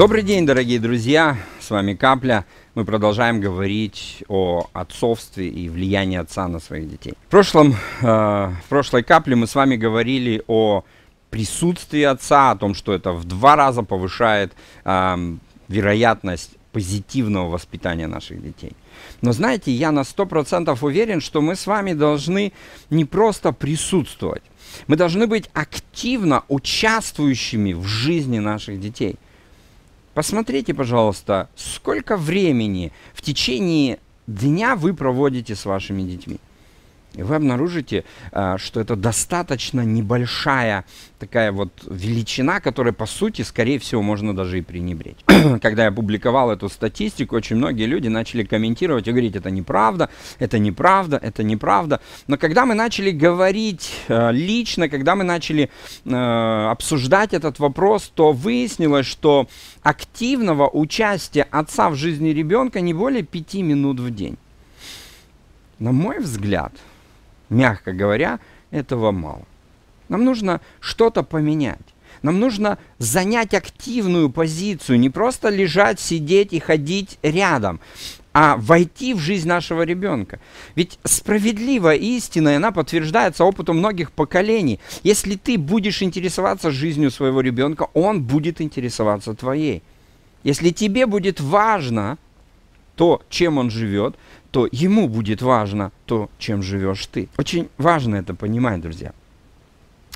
Добрый день, дорогие друзья! С вами Капля. Мы продолжаем говорить о отцовстве и влиянии отца на своих детей. В, прошлом, э, в прошлой капле мы с вами говорили о присутствии отца, о том, что это в два раза повышает э, вероятность позитивного воспитания наших детей. Но знаете, я на 100% уверен, что мы с вами должны не просто присутствовать, мы должны быть активно участвующими в жизни наших детей – Посмотрите, пожалуйста, сколько времени в течение дня вы проводите с вашими детьми вы обнаружите, а, что это достаточно небольшая такая вот величина, которая, по сути, скорее всего, можно даже и пренебречь. Когда я публиковал эту статистику, очень многие люди начали комментировать и говорить, это неправда, это неправда, это неправда. Но когда мы начали говорить э, лично, когда мы начали э, обсуждать этот вопрос, то выяснилось, что активного участия отца в жизни ребенка не более пяти минут в день. На мой взгляд, мягко говоря, этого мало. Нам нужно что-то поменять. Нам нужно занять активную позицию, не просто лежать, сидеть и ходить рядом, а войти в жизнь нашего ребенка. Ведь справедливая истина, и она подтверждается опытом многих поколений. Если ты будешь интересоваться жизнью своего ребенка, он будет интересоваться твоей. Если тебе будет важно то, чем он живет, то ему будет важно то, чем живешь ты. Очень важно это понимать, друзья.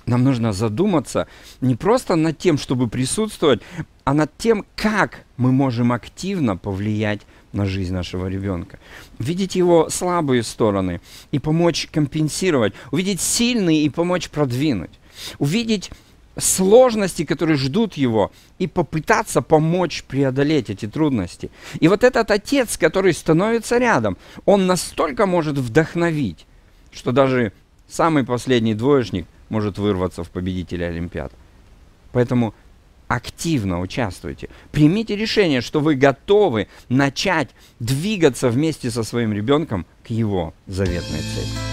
Нам нужно задуматься не просто над тем, чтобы присутствовать, а над тем, как мы можем активно повлиять на жизнь нашего ребенка. Увидеть его слабые стороны и помочь компенсировать. Увидеть сильные и помочь продвинуть. Увидеть сложности, которые ждут его, и попытаться помочь преодолеть эти трудности. И вот этот отец, который становится рядом, он настолько может вдохновить, что даже самый последний двоечник может вырваться в победителя Олимпиад. Поэтому активно участвуйте. Примите решение, что вы готовы начать двигаться вместе со своим ребенком к его заветной цели.